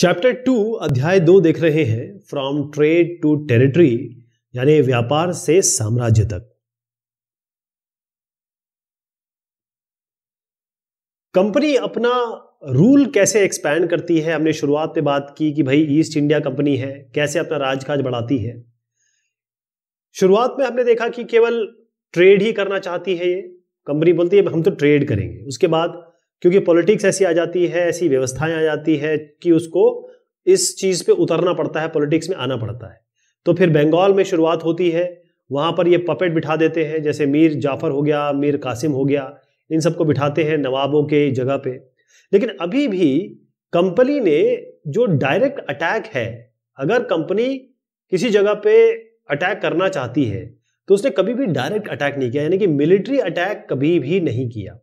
chapter two अध्याय दो देख रहे हैं फ्रॉम ट्रेड टू टेरिटरी यानी व्यापार से साम्राज्य तक कंपनी अपना रूल कैसे एक्सपैंड करती है हमने शुरुआत में बात की कि भाई ईस्ट इंडिया कंपनी है कैसे अपना राजकाज बढ़ाती है शुरुआत में हमने देखा कि केवल ट्रेड ही करना चाहती है ये कंपनी बोलती है हम तो ट्रेड करेंगे उसके बाद क्योंकि पॉलिटिक्स ऐसी आ जाती है ऐसी व्यवस्थाएं आ जाती है कि उसको इस चीज पे उतरना पड़ता है पॉलिटिक्स में आना पड़ता है तो फिर बंगाल में शुरुआत होती है वहां पर ये पपेट बिठा देते हैं जैसे मीर जाफर हो गया मीर कासिम हो गया इन सबको बिठाते हैं नवाबों के जगह पे लेकिन अभी भी कंपनी ने जो डायरेक्ट अटैक है अगर कंपनी किसी जगह पे अटैक करना चाहती है तो उसने कभी भी डायरेक्ट अटैक नहीं किया यानी कि मिलिट्री अटैक कभी भी नहीं किया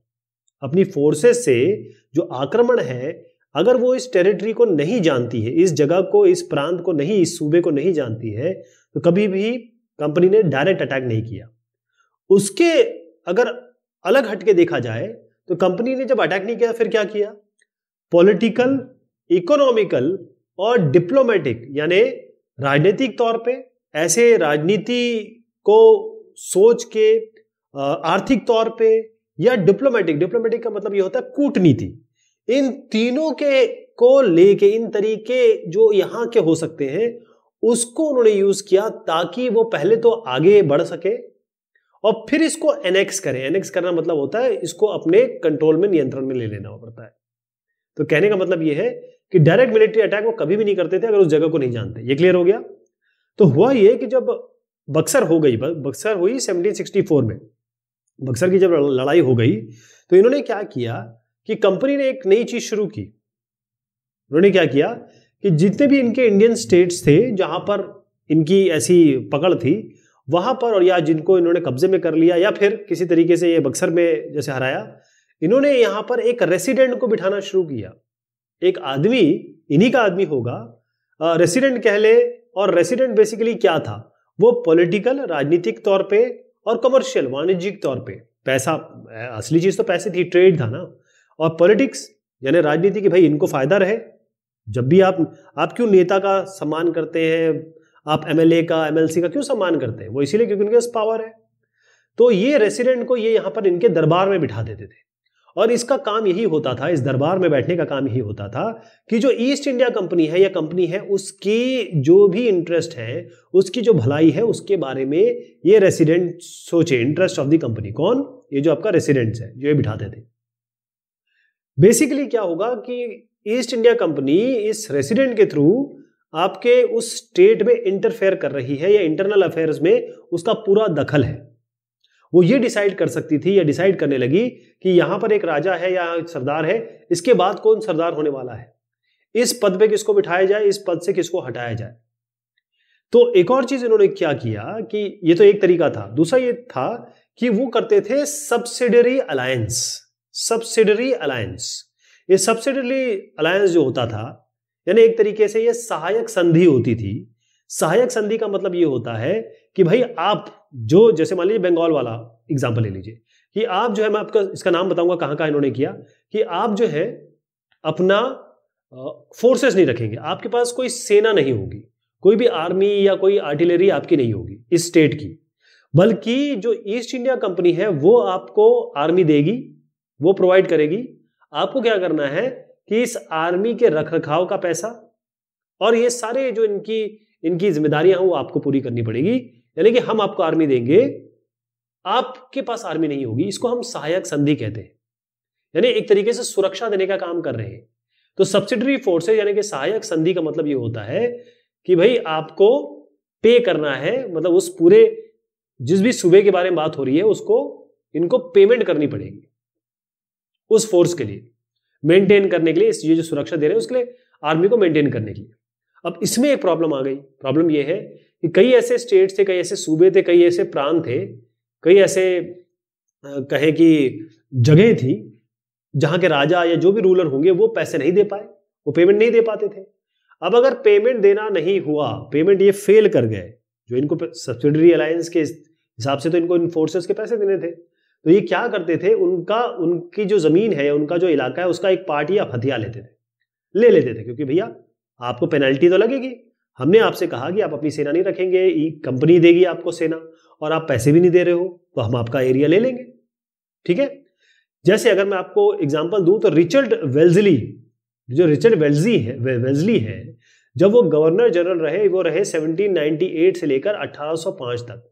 अपनी फोर्सेस से जो आक्रमण है अगर वो इस टेरिटरी को नहीं जानती है इस जगह को इस प्रांत को नहीं इस सूबे को नहीं जानती है तो कभी भी कंपनी ने डायरेक्ट अटैक नहीं किया उसके अगर अलग हटके देखा जाए तो कंपनी ने जब अटैक नहीं किया फिर क्या किया पॉलिटिकल इकोनॉमिकल और डिप्लोमेटिक यानी राजनीतिक तौर पे ऐसे राजनीति को सोच के आर्थिक तौर पे या डिप्लोमेटिक डिप्लोमेटिक का मतलब ये होता है कूटनीति इन तीनों के को लेके इन तरीके जो यहाँ के हो सकते हैं उसको उन्होंने यूज किया ताकि वो पहले तो आगे बढ़ सके और फिर इसको एनेक्स करें एनेक्स करना मतलब होता है इसको अपने कंट्रोल में नियंत्रण में ले लेना पड़ता है तो कहने का मतलब यह है कि डायरेक्ट मिलिट्री अटैक वो कभी भी नहीं करते थे अगर उस जगह को नहीं जानते ये क्लियर हो गया तो हुआ ये कि जब बक्सर हो गई बक्सर हुई 1764 में बक्सर की जब लड़ाई हो गई तो इन्होंने क्या किया कि कंपनी ने एक नई चीज शुरू की उन्होंने क्या किया कि जितने भी इनके इंडियन स्टेट्स थे जहां पर इनकी ऐसी पकड़ थी वहां पर और या जिनको इन्होंने कब्जे में कर लिया या फिर किसी तरीके से ये बक्सर में जैसे हराया इन्होंने यहां पर एक रेसिडेंट को बिठाना शुरू किया एक आदमी इन्हीं का आदमी होगा रेसिडेंट कह ले और रेसिडेंट बेसिकली क्या था वो पॉलिटिकल राजनीतिक तौर पे और कमर्शियल वाणिज्यिक तौर पे पैसा असली चीज तो पैसे थी ट्रेड था ना और पॉलिटिक्स यानी राजनीति की भाई इनको फायदा रहे जब भी आप आप क्यों नेता का सम्मान करते हैं आप एमएलए का एमएलसी का क्यों सम्मान करते हैं वो इसीलिए क्योंकि उनके पास पावर है तो ये रेसिडेंट को ये यहाँ पर इनके दरबार में बिठा देते थे और इसका काम यही होता था इस दरबार में बैठने का काम यही होता था कि जो ईस्ट इंडिया कंपनी है या कंपनी है उसकी जो भी इंटरेस्ट है उसकी जो भलाई है उसके बारे में ये रेसिडेंट सोचे इंटरेस्ट ऑफ द कंपनी कौन ये जो आपका रेसिडेंट्स है जो ये बिठाते थे बेसिकली क्या होगा कि ईस्ट इंडिया कंपनी इस रेसिडेंट के थ्रू आपके उस स्टेट में इंटरफेयर कर रही है या इंटरनल अफेयर्स में उसका पूरा दखल है वो ये डिसाइड कर सकती थी या डिसाइड करने लगी कि यहां पर एक राजा है या सरदार है इसके बाद कौन सरदार होने वाला है इस पद पे किसको बिठाया जाए इस पद से किसको हटाया जाए तो एक और चीज इन्होंने क्या किया कि ये तो एक तरीका था दूसरा ये था कि वो करते थे सब्सिडरी अलायंस सब्सिडरी अलायंस ये सब्सिडरी अलायंस जो होता था यानी एक तरीके से ये सहायक संधि होती थी सहायक संधि का मतलब ये होता है कि भाई आप जो जैसे मान लीजिए बंगाल वाला एग्जाम्पल ले लीजिए कि आप जो है मैं आपका इसका नाम बताऊंगा कहाँ कहाँ इन्होंने किया कि आप जो है अपना फोर्सेस नहीं रखेंगे आपके पास कोई सेना नहीं होगी कोई भी आर्मी या कोई आर्टिलरी आपकी नहीं होगी इस स्टेट की बल्कि जो ईस्ट इंडिया कंपनी है वो आपको आर्मी देगी वो प्रोवाइड करेगी आपको क्या करना है कि इस आर्मी के रखरखाव का पैसा और ये सारे जो इनकी इनकी जिम्मेदारियां हैं वो आपको पूरी करनी पड़ेगी यानी कि हम आपको आर्मी देंगे आपके पास आर्मी नहीं होगी इसको हम सहायक संधि कहते हैं यानी एक तरीके से सुरक्षा देने का काम कर रहे हैं तो सब्सिडरी फोर्सेज यानी कि सहायक संधि का मतलब ये होता है कि भाई आपको पे करना है मतलब उस पूरे जिस भी सूबे के बारे में बात हो रही है उसको इनको पेमेंट करनी पड़ेगी उस फोर्स के लिए मेंटेन करने के लिए ये जो सुरक्षा दे रहे हैं उसके लिए आर्मी को मेंटेन करने के लिए अब इसमें एक प्रॉब्लम आ गई प्रॉब्लम यह है कि कई ऐसे स्टेट थे कई ऐसे सूबे थे कई ऐसे प्रांत थे कई ऐसे कहे कि जगह थी जहां के राजा या जो भी रूलर होंगे वो पैसे नहीं दे पाए वो पेमेंट नहीं दे पाते थे अब अगर पेमेंट देना नहीं हुआ पेमेंट ये फेल कर गए जो इनको सब्सिडरी अलायंस के हिसाब से तो इनको इन फोर्सेस के पैसे देने थे तो ये क्या करते थे उनका उनकी जो ज़मीन है उनका जो इलाका है उसका एक पार्ट ही आप हथिया लेते थे ले लेते थे क्योंकि भैया आपको पेनल्टी तो लगेगी हमने आपसे कहा कि आप अपनी सेना नहीं रखेंगे कंपनी देगी आपको सेना और आप पैसे भी नहीं दे रहे हो तो हम आपका एरिया ले लेंगे ठीक है जैसे अगर मैं आपको एग्जाम्पल दूं तो रिचर्ड वेल्जली जो रिचर्ड वेल्जी है वे, वेल्जली है जब वो गवर्नर जनरल रहे वो रहे 1798 से लेकर 1805 तक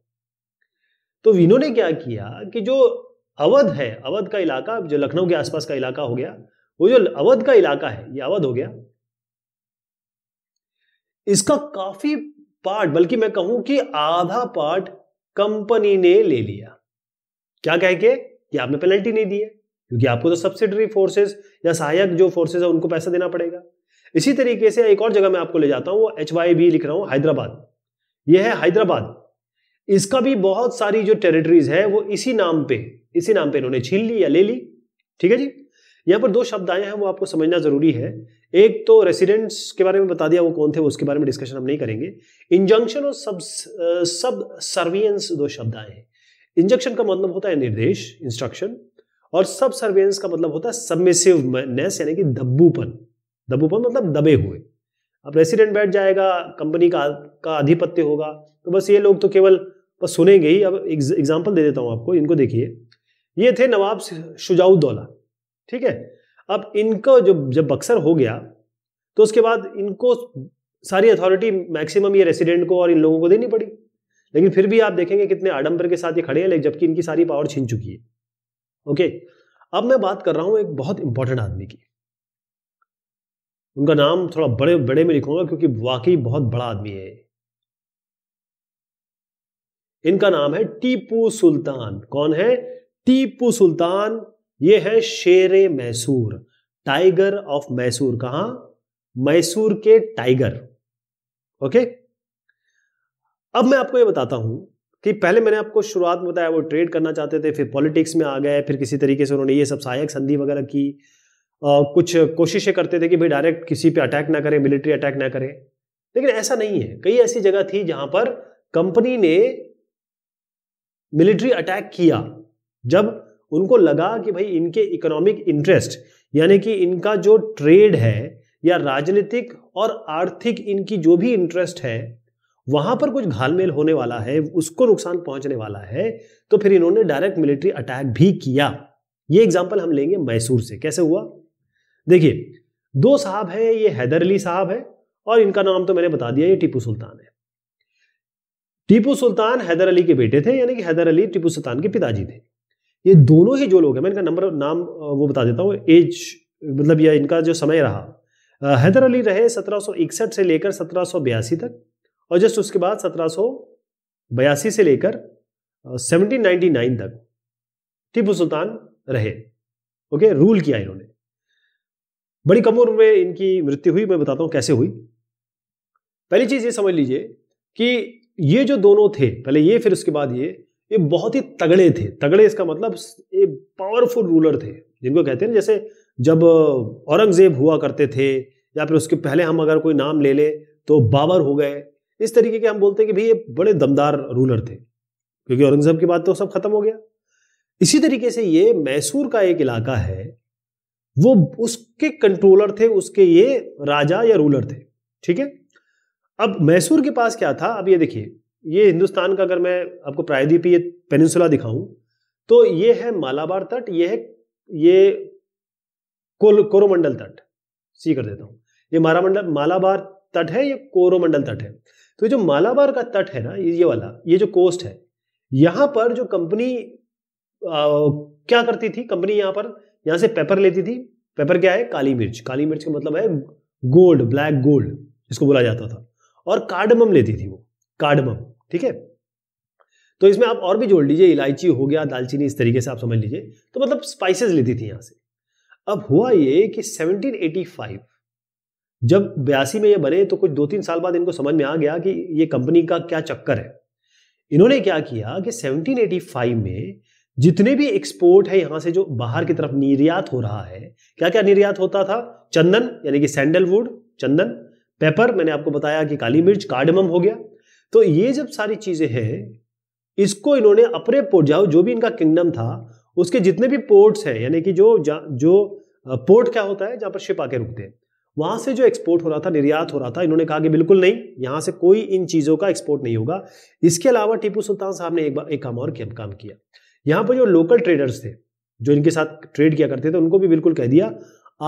तो इन्होंने क्या किया कि जो अवध है अवध का इलाका जो लखनऊ के आसपास का इलाका हो गया वो जो अवध का इलाका है ये अवध हो गया इसका काफी पार्ट बल्कि मैं कहूं कि आधा पार्ट कंपनी ने ले लिया क्या कह के कि आपने पेनल्टी नहीं दी है क्योंकि आपको तो सब्सिडरी फोर्सेस या सहायक जो फोर्सेस है उनको पैसा देना पड़ेगा इसी तरीके से एक और जगह मैं आपको ले जाता हूं वो एच वाई बी लिख रहा हूं हैदराबाद यह है हैदराबाद इसका भी बहुत सारी जो टेरिटरीज है वो इसी नाम पे इसी नाम पे इन्होंने छीन ली या ले ली ठीक है जी यहां पर दो शब्द आए हैं वो आपको समझना जरूरी है एक तो रेसिडेंट्स के बारे में बता दिया वो कौन थे वो उसके बारे में डिस्कशन हम नहीं करेंगे इंजंक्शन और सब सब सर्वियंस दो शब्द आए हैं इंजंक्शन का मतलब होता है निर्देश इंस्ट्रक्शन और सब सर्वियंस का मतलब होता है सबमिसिवनेस यानी कि दब्बूपन दब्बूपन मतलब दबे हुए अब रेसिडेंट बैठ जाएगा कंपनी का का आधिपत्य होगा तो बस ये लोग तो केवल बस सुनेंगे ही अब एग्जाम्पल दे देता हूँ आपको इनको देखिए ये थे नवाब शुजाउद्दौला ठीक है अब इनको जो जब बक्सर हो गया तो उसके बाद इनको सारी अथॉरिटी मैक्सिमम ये रेसिडेंट को और इन लोगों को देनी पड़ी लेकिन फिर भी आप देखेंगे कितने आडम्बर के साथ ये खड़े हैं लेकिन जबकि इनकी सारी पावर छीन चुकी है ओके अब मैं बात कर रहा हूं एक बहुत इंपॉर्टेंट आदमी की उनका नाम थोड़ा बड़े बड़े में लिखूंगा क्योंकि वाकई बहुत बड़ा आदमी है इनका नाम है टीपू सुल्तान कौन है टीपू सुल्तान ये है शेर मैसूर टाइगर ऑफ मैसूर कहा मैसूर के टाइगर ओके अब मैं आपको ये बताता हूं कि पहले मैंने आपको शुरुआत में बताया वो ट्रेड करना चाहते थे फिर पॉलिटिक्स में आ गए फिर किसी तरीके से उन्होंने ये सब सहायक संधि वगैरह की आ, कुछ कोशिशें करते थे कि भाई डायरेक्ट किसी पे अटैक ना करें मिलिट्री अटैक ना करें लेकिन ऐसा नहीं है कई ऐसी जगह थी जहां पर कंपनी ने मिलिट्री अटैक किया जब उनको लगा कि भाई इनके इकोनॉमिक इंटरेस्ट यानी कि इनका जो ट्रेड है या राजनीतिक और आर्थिक इनकी जो भी इंटरेस्ट है वहां पर कुछ घालमेल होने वाला है उसको नुकसान पहुंचने वाला है तो फिर इन्होंने डायरेक्ट मिलिट्री अटैक भी किया ये एग्जाम्पल हम लेंगे मैसूर से कैसे हुआ देखिए दो साहब हैं ये हैदर अली साहब है और इनका नाम तो मैंने बता दिया ये टीपू सुल्तान है टीपू सुल्तान हैदर अली के बेटे थे यानी कि हैदर अली टीपू सुल्तान के पिताजी थे ये दोनों ही जो लोग हैं मैं इनका नंबर नाम वो बता देता हूँ एज मतलब या इनका जो समय रहा हैदर अली रहे सत्रह से लेकर सत्रह तक और जस्ट उसके बाद सत्रह से लेकर सेवनटीन तक टीपू सुल्तान रहे ओके रूल किया इन्होंने बड़ी कम उम्र में इनकी मृत्यु हुई मैं बताता हूँ कैसे हुई पहली चीज़ ये समझ लीजिए कि ये जो दोनों थे पहले ये फिर उसके बाद ये ये बहुत ही तगड़े थे तगड़े इसका मतलब ये पावरफुल रूलर थे जिनको कहते हैं ना जैसे जब औरंगजेब हुआ करते थे या फिर उसके पहले हम अगर कोई नाम ले लें तो बाबर हो गए इस तरीके के हम बोलते हैं कि भाई ये बड़े दमदार रूलर थे क्योंकि औरंगजेब के बाद तो सब खत्म हो गया इसी तरीके से ये मैसूर का एक इलाका है वो उसके कंट्रोलर थे उसके ये राजा या रूलर थे ठीक है अब मैसूर के पास क्या था अब ये देखिए ये हिंदुस्तान का अगर मैं आपको प्रायद्वीपीय पेनिनसुला दिखाऊं तो ये है मालाबार तट ये है ये कोरोमंडल तट सी कर देता हूं ये मारामंडल मालाबार तट है ये कोरोमंडल तट है तो ये जो मालाबार का तट है ना ये वाला ये जो कोस्ट है यहां पर जो कंपनी क्या करती थी कंपनी यहां पर यहां से पेपर लेती थी पेपर क्या है काली मिर्च काली मिर्च का मतलब है गोल्ड ब्लैक गोल्ड इसको बोला जाता था और कार्डमम लेती थी वो कार्डमम ठीक है तो इसमें आप और भी जोड़ लीजिए इलायची हो गया दालचीनी इस तरीके से आप समझ लीजिए तो मतलब स्पाइसेस लेती थी यहां से अब हुआ ये कि 1785 जब बयासी में ये बने तो कुछ दो तीन साल बाद इनको समझ में आ गया कि ये कंपनी का क्या चक्कर है इन्होंने क्या किया कि 1785 में जितने भी एक्सपोर्ट है यहां से जो बाहर की तरफ निर्यात हो रहा है क्या क्या निर्यात होता था चंदन यानी कि सैंडलवुड चंदन पेपर मैंने आपको बताया कि काली मिर्च कार्डमम हो गया तो ये जब सारी चीजें हैं इसको इन्होंने अपने पोर्ट जाओ जो भी इनका किंगडम था उसके जितने भी पोर्ट्स हैं यानी कि जो जो पोर्ट क्या होता है जहां पर शिप आके रुकते हैं वहां से जो एक्सपोर्ट हो रहा था निर्यात हो रहा था इन्होंने कहा कि बिल्कुल नहीं यहां से कोई इन चीजों का एक्सपोर्ट नहीं होगा इसके अलावा टीपू सुल्तान साहब ने एक बार एक काम और काम किया यहां पर जो लोकल ट्रेडर्स थे जो इनके साथ ट्रेड किया करते थे उनको भी बिल्कुल कह दिया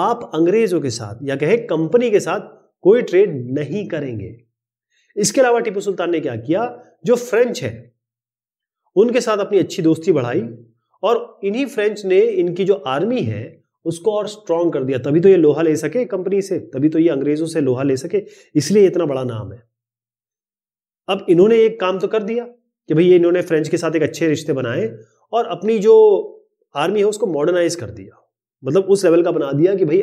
आप अंग्रेजों के साथ या कहे कंपनी के साथ कोई ट्रेड नहीं करेंगे इसके अलावा टीपू सुल्तान ने क्या किया जो फ्रेंच है उनके साथ अपनी अच्छी दोस्ती बढ़ाई और इन्हीं फ्रेंच ने इनकी जो आर्मी है उसको और स्ट्रांग कर दिया तभी तो ये लोहा ले सके कंपनी से तभी तो ये अंग्रेजों से लोहा ले सके इसलिए इतना बड़ा नाम है अब इन्होंने एक काम तो कर दिया कि भाई ये इन्होंने फ्रेंच के साथ एक अच्छे रिश्ते बनाए और अपनी जो आर्मी है उसको मॉडर्नाइज कर दिया मतलब उस लेवल का बना दिया कि भाई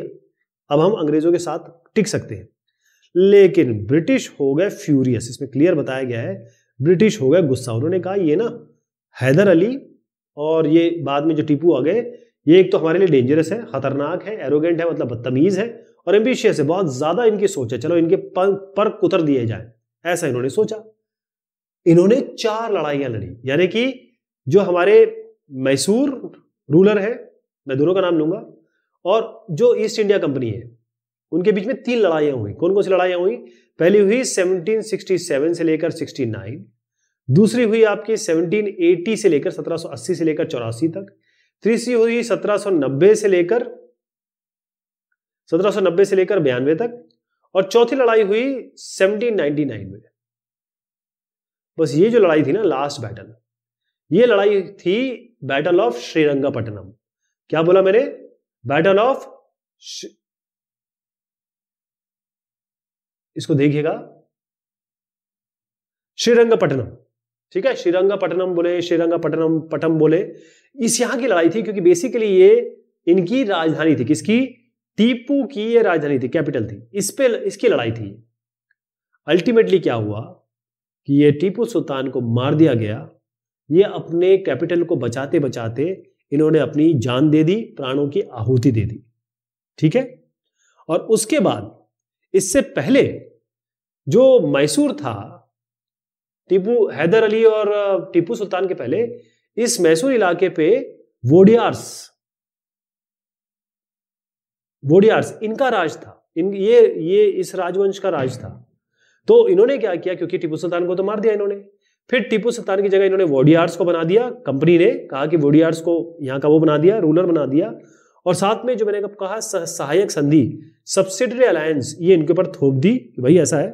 अब हम अंग्रेजों के साथ टिक सकते हैं लेकिन ब्रिटिश हो गए फ्यूरियस इसमें क्लियर बताया गया है ब्रिटिश हो गए गुस्सा उन्होंने कहा ये ना हैदर अली और ये बाद में जो टीपू आ गए ये एक तो हमारे लिए डेंजरस है खतरनाक है एरोगेंट है मतलब बदतमीज है और एम्बिशियस है बहुत ज्यादा इनकी सोच है चलो इनके पर, पर कुतर दिए जाए ऐसा इन्होंने सोचा इन्होंने चार लड़ाइयां लड़ी यानी कि जो हमारे मैसूर रूलर है मैं दोनों का नाम लूंगा और जो ईस्ट इंडिया कंपनी है उनके बीच में तीन लड़ाइयां हुई कौन कौन सी लड़ाइयां हुई पहली हुई 1767 से लेकर 69 दूसरी हुई आपकी 1780 से लेकर 1780 से लेकर चौरासी तक तीसरी हुई 1790 से लेकर 1790 से लेकर बयानवे तक और चौथी लड़ाई हुई 1799 में बस ये जो लड़ाई थी ना लास्ट बैटल ये लड़ाई थी बैटल ऑफ श्रीरंगापट्टनम क्या बोला मैंने बैटल ऑफ इसको देखिएगा श्रीरंगपट्टनम ठीक है श्रीरंगापट्टनम बोले श्रीरंगापट्टनम पटम बोले इस यहां की लड़ाई थी क्योंकि बेसिकली ये इनकी राजधानी थी किसकी टीपू की ये राजधानी थी कैपिटल थी इस पे इसकी लड़ाई थी अल्टीमेटली क्या हुआ कि ये टीपू सुल्तान को मार दिया गया ये अपने कैपिटल को बचाते बचाते इन्होंने अपनी जान दे दी प्राणों की आहुति दे दी ठीक है और उसके बाद इससे पहले जो मैसूर था टीपू हैदर अली और टीपू सुल्तान के पहले इस मैसूर इलाके पे वोडियार्स वोडियार्स इनका राज था इन ये ये इस राजवंश का राज था तो इन्होंने क्या किया क्योंकि टीपू सुल्तान को तो मार दिया इन्होंने फिर टीपू सुल्तान की जगह इन्होंने वोडियार्स को बना दिया कंपनी ने कहा कि वोडियार्स को यहां का वो बना दिया रूलर बना दिया और साथ में जो मैंने कहा सहायक संधि सब्सिडरी अलायंस ये इनके ऊपर थोप दी कि भाई ऐसा है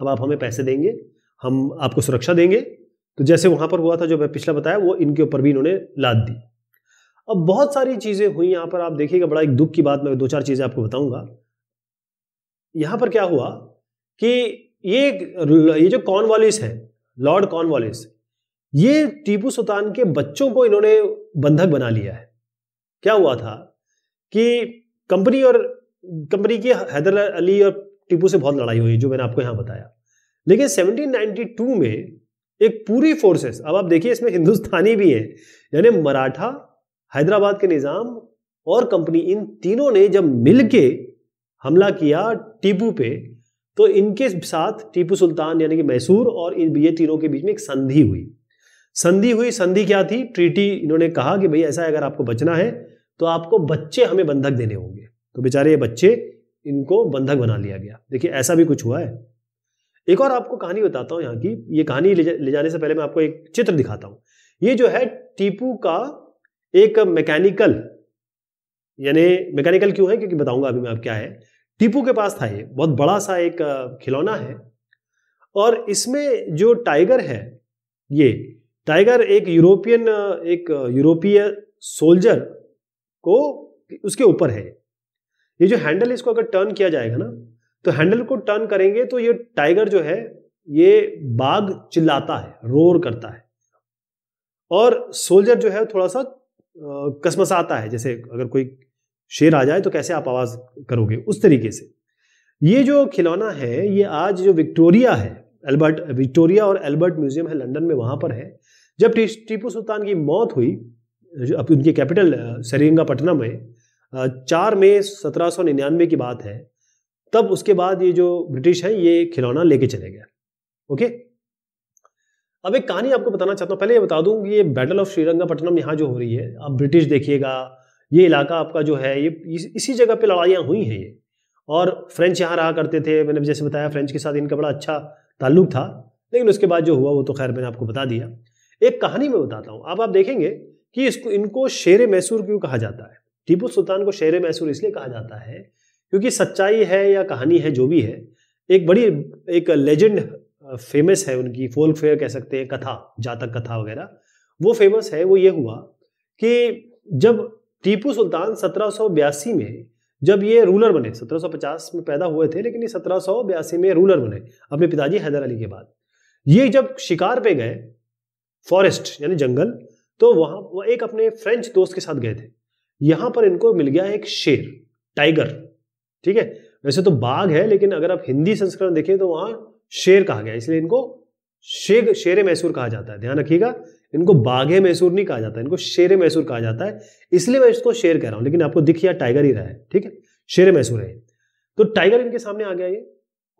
अब आप हमें पैसे देंगे हम आपको सुरक्षा देंगे तो जैसे वहां पर हुआ था जो मैं पिछला बताया वो इनके ऊपर भी इन्होंने लाद दी अब बहुत सारी चीजें हुई यहां पर आप देखिएगा बड़ा एक दुख की बात मैं दो चार चीजें आपको बताऊंगा यहां पर क्या हुआ कि ये ये जो कॉर्नवालिस है लॉर्ड कॉर्नवालिस ये टीपू सुल्तान के बच्चों को इन्होंने बंधक बना लिया है क्या हुआ था कि कंपनी और कंपनी की हैदर अली और टीपू से बहुत लड़ाई हुई जो मैंने आपको यहाँ बताया लेकिन 1792 में एक पूरी फोर्सेस अब आप देखिए इसमें हिंदुस्तानी भी है यानी मराठा हैदराबाद के निज़ाम और कंपनी इन तीनों ने जब मिलके हमला किया टीपू पे तो इनके साथ टीपू सुल्तान यानी कि मैसूर और इन ये तीनों के बीच में एक संधि हुई संधि हुई संधि क्या थी ट्रीटी इन्होंने कहा कि भाई ऐसा अगर आपको बचना है तो आपको बच्चे हमें बंधक देने होंगे तो बेचारे ये बच्चे इनको बंधक बना लिया गया देखिए ऐसा भी कुछ हुआ है एक और आपको कहानी बताता हूँ यहाँ की ये कहानी ले, जाने से पहले मैं आपको एक चित्र दिखाता हूँ ये जो है टीपू का एक मैकेनिकल यानी मैकेनिकल क्यों है क्योंकि बताऊंगा अभी मैं आप क्या है टीपू के पास था ये बहुत बड़ा सा एक खिलौना है और इसमें जो टाइगर है ये टाइगर एक यूरोपियन एक यूरोपीय सोल्जर को उसके ऊपर है ये जो हैंडल इसको अगर टर्न किया जाएगा ना तो हैंडल को टर्न करेंगे तो ये टाइगर जो है ये बाघ चिल्लाता है रोर करता है और सोल्जर जो है थोड़ा सा कसमसाता है जैसे अगर कोई शेर आ जाए तो कैसे आप आवाज करोगे उस तरीके से ये जो खिलौना है ये आज जो विक्टोरिया है एल्बर्ट विक्टोरिया और एल्बर्ट म्यूजियम है लंदन में वहां पर है जब टीपू सुल्तान की मौत हुई अब उनकी कैपिटल सरिंगापट्टनम है चार मई सत्रह सौ निन्यानवे की बात है तब उसके बाद ये जो ब्रिटिश है ये खिलौना लेके चले गए ओके अब एक कहानी आपको बताना चाहता हूँ पहले ये बता दूं कि ये बैटल ऑफ श्रीरंगापट्टनम यहाँ जो हो रही है आप ब्रिटिश देखिएगा ये इलाका आपका जो है ये इस, इसी जगह पे लड़ाइयाँ हुई हैं ये और फ्रेंच यहाँ रहा करते थे मैंने जैसे बताया फ्रेंच के साथ इनका बड़ा अच्छा ताल्लुक था लेकिन उसके बाद जो हुआ वो तो खैर मैंने आपको बता दिया एक कहानी मैं बताता हूँ अब आप, आप देखेंगे कि इसको इनको शेर मैसूर क्यों कहा जाता है टीपू सुल्तान को शेर मैसूर इसलिए कहा जाता है क्योंकि सच्चाई है या कहानी है जो भी है एक बड़ी एक लेजेंड फेमस है उनकी फोल्क फेयर कह सकते हैं कथा जातक कथा वगैरह वो फेमस है वो ये हुआ कि जब टीपू सुल्तान सत्रह में जब ये रूलर बने 1750 में पैदा हुए थे लेकिन ये सत्रह में रूलर बने अपने पिताजी हैदर अली के बाद ये जब शिकार पे गए फॉरेस्ट यानी जंगल तो वहां वो एक अपने फ्रेंच दोस्त के साथ गए थे यहां पर इनको मिल गया एक शेर टाइगर ठीक है वैसे तो बाघ है लेकिन अगर आप हिंदी संस्करण देखें तो वहां शेर कहा गया इसलिए इनको शेर शेर मैसूर कहा जाता है ध्यान रखिएगा इनको बाघे मैसूर नहीं कहा जाता इनको शेर मैसूर कहा जाता है इसलिए मैं इसको शेर कह रहा हूँ लेकिन आपको दिख या टाइगर ही रहा है ठीक है शेर मैसूर है तो टाइगर इनके सामने आ गया ये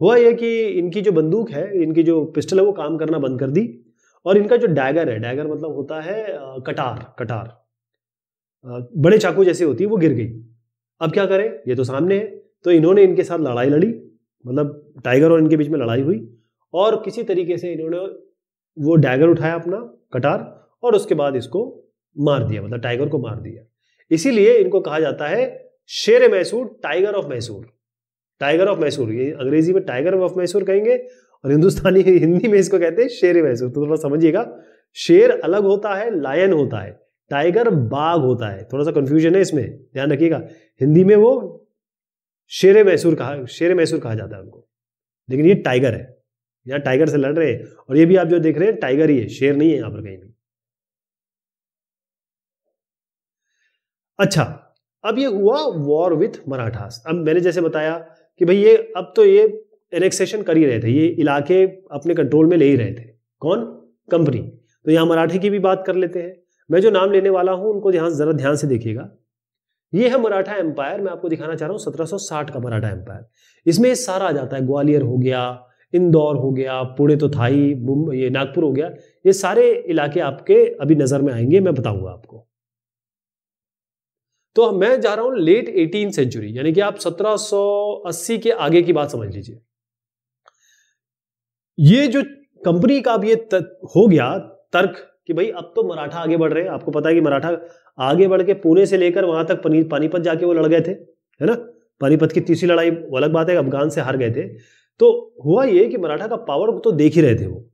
हुआ यह कि इनकी जो बंदूक है इनकी जो पिस्टल है वो काम करना बंद कर दी और इनका जो डैगर है डैगर मतलब होता है कटार कटार बड़े चाकू जैसी होती है वो गिर गई अब क्या करें ये तो सामने है तो इन्होंने इनके साथ लड़ाई लड़ी मतलब टाइगर और इनके बीच में लड़ाई हुई और किसी तरीके से इन्होंने वो डैगर उठाया अपना कटार और उसके बाद इसको मार दिया मतलब टाइगर को मार दिया इसीलिए इनको कहा जाता है शेर Mysore tiger of Mysore tiger of Mysore ये अंग्रेजी में टाइगर ऑफ मैसूर कहेंगे और हिंदुस्तानी हिंदी में इसको कहते हैं शेर वैसे तो थोड़ा समझिएगा शेर अलग होता है लायन होता है टाइगर बाघ होता है थोड़ा सा कंफ्यूजन है इसमें ध्यान रखिएगा हिंदी में वो शेर मैसूर कहा शेर मैसूर कहा जाता है उनको लेकिन ये टाइगर है यहाँ टाइगर से लड़ रहे हैं और ये भी आप जो देख रहे हैं टाइगर ही है शेर नहीं है यहां पर कहीं भी अच्छा अब ये हुआ वॉर विथ मराठास अब मैंने जैसे बताया कि भाई ये अब तो ये एनेक्सेशन कर ही रहे थे ये इलाके अपने कंट्रोल में ले ही रहे थे कौन कंपनी तो यहाँ मराठे की भी बात कर लेते हैं मैं जो नाम लेने वाला हूँ उनको यहाँ ज़रा ध्यान से देखिएगा ये है मराठा एम्पायर मैं आपको दिखाना चाह रहा हूँ 1760 का मराठा एम्पायर इसमें सारा आ जाता है ग्वालियर हो गया इंदौर हो गया पुणे तो था ही ये नागपुर हो गया ये सारे इलाके आपके अभी नज़र में आएंगे मैं बताऊंगा आपको तो मैं जा रहा हूं लेट एटीन सेंचुरी यानी कि आप 1780 के आगे की बात समझ लीजिए ये जो कंपनी का अब ये हो गया तर्क कि भाई अब तो मराठा आगे बढ़ रहे हैं आपको पता है कि मराठा आगे बढ़ के पुणे से लेकर वहां तक पानीपत जाके वो लड़ गए थे है ना पानीपत की तीसरी लड़ाई अलग बात है अफगान से हार गए थे तो हुआ ये कि मराठा का पावर तो देख ही रहे थे वो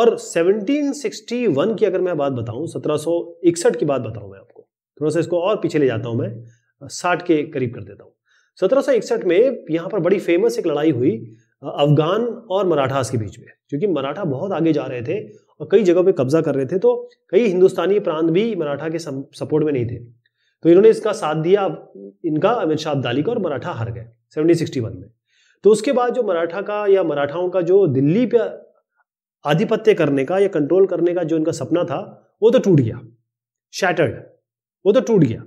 और 1761 की अगर मैं बात बताऊं 1761 की बात बताऊं मैं आपको थोड़ा सा इसको और पीछे ले जाता हूं मैं साठ के करीब कर देता हूं 1761 में यहाँ पर बड़ी फेमस एक लड़ाई हुई अफगान और मराठास के बीच में क्योंकि मराठा बहुत आगे जा रहे थे और कई जगह पे कब्जा कर रहे थे तो कई हिंदुस्तानी प्रांत भी मराठा के सपोर्ट में नहीं थे तो इन्होंने इसका साथ दिया इनका अमित शाह अब्दाली का और मराठा हार गए सेवनटीन सिक्सटी वन में तो उसके बाद जो मराठा का या मराठाओं का जो दिल्ली पे आधिपत्य करने का या कंट्रोल करने का जो इनका सपना था वो तो टूट गया शैटर्ड वो तो टूट गया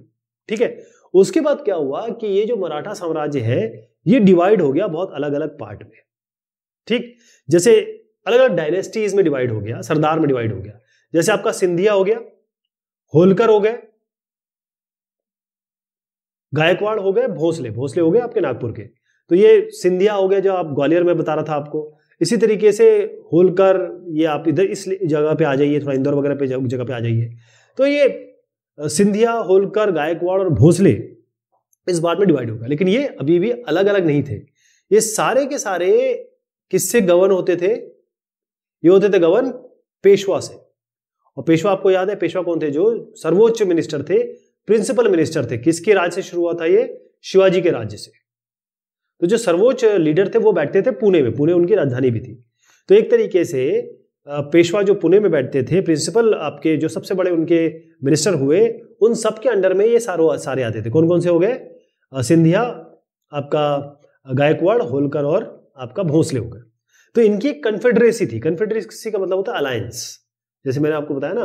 ठीक है उसके बाद क्या हुआ कि ये जो मराठा साम्राज्य है ये डिवाइड हो गया बहुत अलग अलग पार्ट में ठीक जैसे अलग अलग डायनेस्टीज में डिवाइड हो गया सरदार में डिवाइड हो गया जैसे आपका सिंधिया हो गया होलकर हो गए गायकवाड़ हो गए भोसले भोसले हो गए आपके नागपुर के तो ये सिंधिया हो गया जो आप ग्वालियर में बता रहा था आपको इसी तरीके से होलकर ये आप इधर इस जगह पे आ जाइए थोड़ा इंदौर वगैरह पे जगह पे आ जाइए तो ये सिंधिया होलकर गायकवाड़ और भोसले इस बाद में डिवाइड होगा लेकिन ये अभी भी अलग अलग नहीं थे ये सारे के सारे किससे गवर्न होते थे ये होते थे गवर्न पेशवा से और पेशवा आपको याद है पेशवा कौन थे जो सर्वोच्च मिनिस्टर थे प्रिंसिपल मिनिस्टर थे किसके राज्य से शुरू हुआ था ये शिवाजी के राज्य से तो जो सर्वोच्च लीडर थे वो बैठते थे पुणे में पुणे उनकी राजधानी भी थी तो एक तरीके से पेशवा जो पुणे में बैठते थे प्रिंसिपल आपके जो सबसे बड़े उनके मिनिस्टर हुए उन सब के अंडर में ये सारो सारे आते थे कौन कौन से हो गए सिंधिया आपका गायकवाड़ होलकर और आपका भोंसले हो गए तो इनकी एक कन्फेडरेसी थी कन्फेडरेसी का मतलब होता है अलायंस जैसे मैंने आपको बताया ना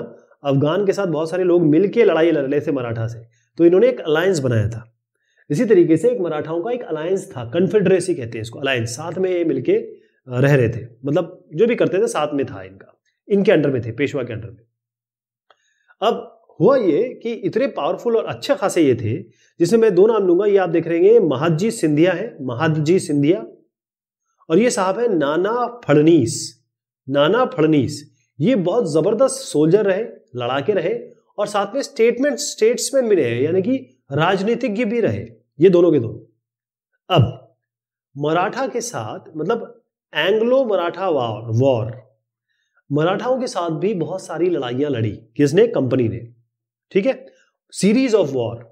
अफगान के साथ बहुत सारे लोग मिलकर लड़ाई लड़ रहे थे मराठा से तो इन्होंने एक अलायंस बनाया था इसी तरीके से एक मराठाओं का एक अलायंस था कन्फेडरेसी कहते हैं इसको अलायंस साथ में ये मिलके रह रहे थे मतलब जो भी करते थे साथ में था इनका इनके अंडर में थे पेशवा के अंडर में अब हुआ ये कि इतने पावरफुल और अच्छे खासे ये थे जिसमें मैं दो नाम लूंगा ये आप देख रहे हैं महाजी सिंधिया है महाजी सिंधिया और ये साहब है नाना फड़नीस नाना फड़नीस ये बहुत जबरदस्त सोल्जर रहे लड़ाके रहे और साथ में स्टेटमेंट स्टेट्समैन भी रहे यानी कि राजनीतिज्ञ भी रहे ये दोनों के दोनों अब मराठा के साथ मतलब एंग्लो मराठा वॉर वॉर मराठाओं के साथ भी बहुत सारी लड़ाइयां लड़ी किसने कंपनी ने ठीक है सीरीज ऑफ वॉर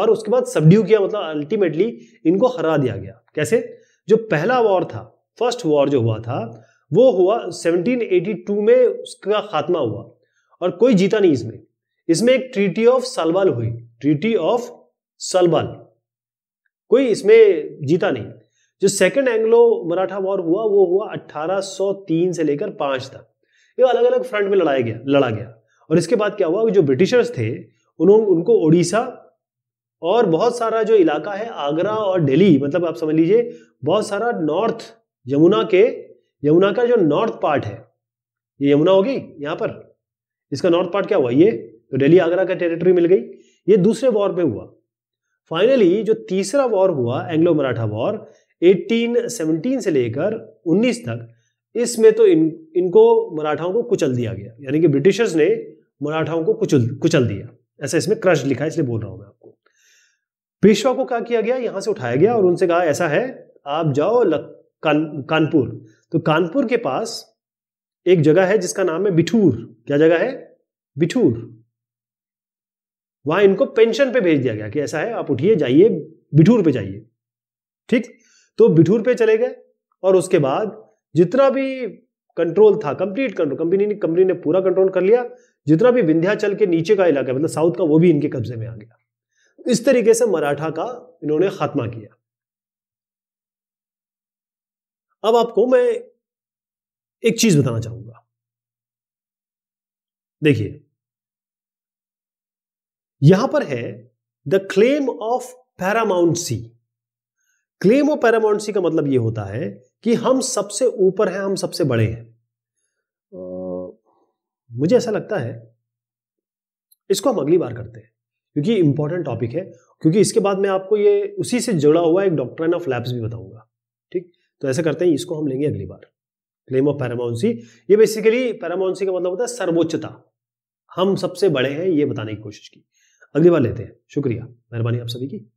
और उसके बाद सबड्यू किया मतलब अल्टीमेटली इनको हरा दिया गया कैसे जो पहला वॉर था फर्स्ट वॉर जो हुआ था वो हुआ 1782 में उसका खात्मा हुआ और कोई जीता नहीं इसमें इसमें एक ट्रीटी ऑफ सलवाल हुई ट्रीटी ऑफ सलवाल कोई इसमें जीता नहीं जो सेकंड एंग्लो मराठा वॉर हुआ वो हुआ 1803 से लेकर 5 तक ये अलग अलग फ्रंट में लड़ाया गया लड़ा गया और इसके बाद क्या हुआ कि जो ब्रिटिशर्स थे उन्होंने उनको ओडिशा और बहुत सारा जो इलाका है आगरा और दिल्ली मतलब आप समझ लीजिए बहुत सारा नॉर्थ यमुना के यमुना का जो नॉर्थ पार्ट है ये यमुना होगी यहाँ पर इसका नॉर्थ पार्ट क्या हुआ ये तो दिल्ली आगरा का टेरिटरी मिल गई ये दूसरे वॉर में हुआ फाइनली जो तीसरा वॉर हुआ एंग्लो मराठा वॉर 1817 से लेकर 19 तक इसमें तो इन इनको मराठाओं को कुचल दिया गया यानी कि ब्रिटिशर्स ने मराठाओं को कुचल कुचल दिया ऐसा इसमें क्रश लिखा है इसलिए बोल रहा हूं मैं आपको पेशवा को क्या किया गया यहां से उठाया गया और उनसे कहा ऐसा है आप जाओ कान, कानपुर तो कानपुर के पास एक जगह है जिसका नाम है बिठूर क्या जगह है बिठूर वहां इनको पेंशन पे भेज दिया गया कि ऐसा है आप उठिए जाइए बिठूर पे जाइए ठीक तो बिठूर पे चले गए और उसके बाद जितना भी कंट्रोल था कंप्लीट कंट्रोल कंपनी ने कंपनी ने पूरा कंट्रोल कर लिया जितना भी विंध्याचल के नीचे का इलाका मतलब साउथ का वो भी इनके कब्जे में आ गया तो इस तरीके से मराठा का इन्होंने खात्मा किया अब आपको मैं एक चीज बताना चाहूंगा देखिए यहां पर है the claim of paramountcy claim of paramountcy का मतलब यह होता है कि हम सबसे ऊपर हैं हम सबसे बड़े हैं मुझे ऐसा लगता है इसको हम अगली बार करते हैं क्योंकि इंपॉर्टेंट टॉपिक है क्योंकि इसके बाद मैं आपको ये उसी से जुड़ा हुआ एक डॉक्टर ऑफ लैब्स भी बताऊंगा ठीक तो ऐसा करते हैं इसको हम लेंगे अगली बार क्लेम ऑफ पैरामाउंसी ये बेसिकली पैरामाउंसी का मतलब होता है सर्वोच्चता हम सबसे बड़े हैं ये बताने की कोशिश की अगली बार लेते हैं शुक्रिया मेहरबानी आप सभी की